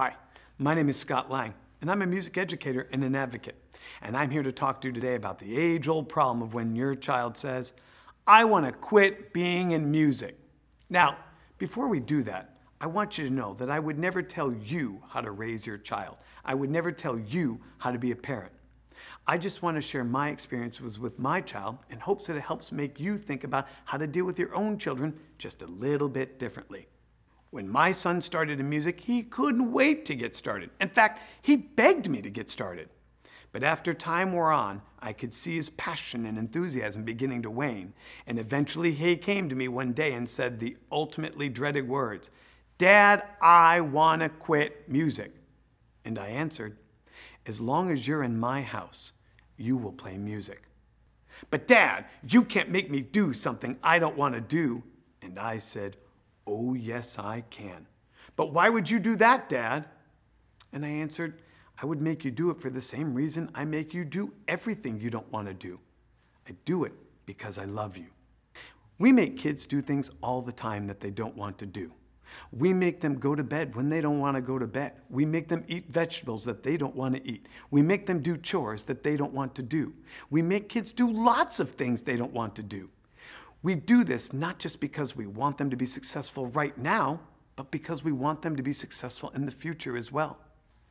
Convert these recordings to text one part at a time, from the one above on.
Hi, my name is Scott Lang, and I'm a music educator and an advocate. And I'm here to talk to you today about the age old problem of when your child says, I want to quit being in music. Now, before we do that, I want you to know that I would never tell you how to raise your child. I would never tell you how to be a parent. I just want to share my experiences with my child in hopes that it helps make you think about how to deal with your own children just a little bit differently. When my son started in music, he couldn't wait to get started. In fact, he begged me to get started. But after time wore on, I could see his passion and enthusiasm beginning to wane. And eventually he came to me one day and said the ultimately dreaded words, Dad, I wanna quit music. And I answered, as long as you're in my house, you will play music. But dad, you can't make me do something I don't wanna do. And I said, Oh, yes, I can. But why would you do that, Dad? And I answered, I would make you do it for the same reason I make you do everything you don't want to do. I do it because I love you. We make kids do things all the time that they don't want to do. We make them go to bed when they don't want to go to bed. We make them eat vegetables that they don't want to eat. We make them do chores that they don't want to do. We make kids do lots of things they don't want to do. We do this not just because we want them to be successful right now, but because we want them to be successful in the future as well.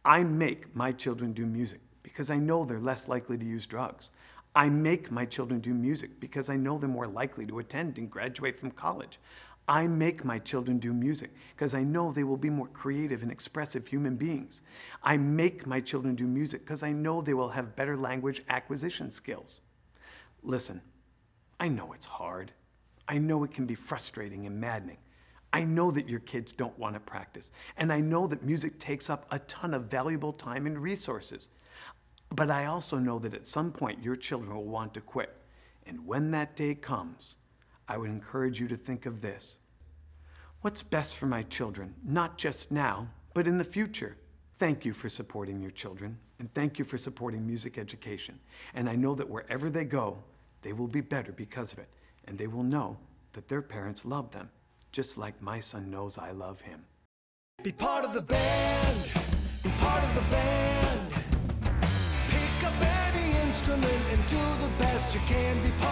I make my children do music because I know they're less likely to use drugs. I make my children do music because I know they're more likely to attend and graduate from college. I make my children do music because I know they will be more creative and expressive human beings. I make my children do music because I know they will have better language acquisition skills. Listen, I know it's hard. I know it can be frustrating and maddening. I know that your kids don't want to practice. And I know that music takes up a ton of valuable time and resources. But I also know that at some point your children will want to quit. And when that day comes, I would encourage you to think of this. What's best for my children, not just now, but in the future? Thank you for supporting your children, and thank you for supporting music education. And I know that wherever they go, they will be better because of it, and they will know that their parents love them, just like my son knows I love him. Be part of the band, be part of the band. Pick up any instrument and do the best you can. Be part